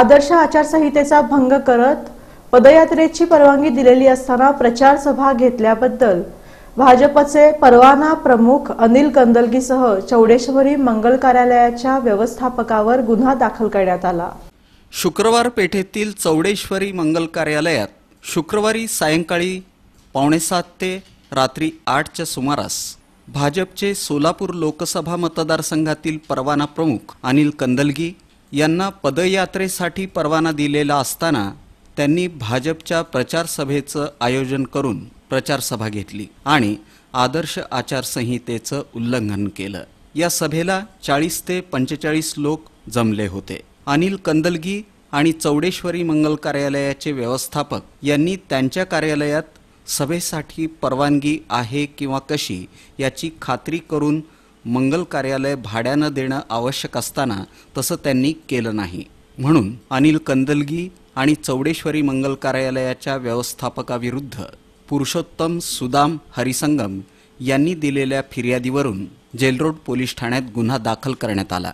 आदर्श आचारसंहितेचा भंग करत पदयात्रेची परवानगी दिलेली असताना प्रचार सभा घेतल्याबद्दल भाजपचे परवाना प्रमुख अनिल कंदलगीसह चौडेश्वरी मंगल कार्यालयाच्या व्यवस्थापकावर गुन्हा दाखल करण्यात आला शुक्रवार पेठेतील चौडेश्वरी मंगल कार्यालयात शुक्रवारी सायंकाळी सात ते रात्री आठच्या सुमारास भाजपचे सोलापूर लोकसभा मतदारसंघातील परवाना प्रमुख अनिल कंदलगी यांना पदयात्रेसाठी परवाना दिलेला असताना त्यांनी भाजपच्या प्रचारसभेचं आयोजन करून प्रचारसभा घेतली आणि आदर्श आचारसंहितेचं उल्लंघन केलं या सभेला चाळीस ते पंचेचाळीस लोक जमले होते अनिल कंदलगी आणि चौडेश्वरी मंगल कार्यालयाचे व्यवस्थापक यांनी त्यांच्या कार्यालयात सभेसाठी परवानगी आहे किंवा कशी याची खात्री करून मंगल कार्यालय भाड्यानं देणं आवश्यक असताना तसं त्यांनी केलं नाही म्हणून अनिल कंदलगी आणि चौडेश्वरी मंगल कार्यालयाच्या व्यवस्थापकाविरुद्ध पुरुषोत्तम सुदाम हरिसंगम यांनी दिलेल्या फिर्यादीवरून जेलरोड पोलीस ठाण्यात गुन्हा दाखल करण्यात आला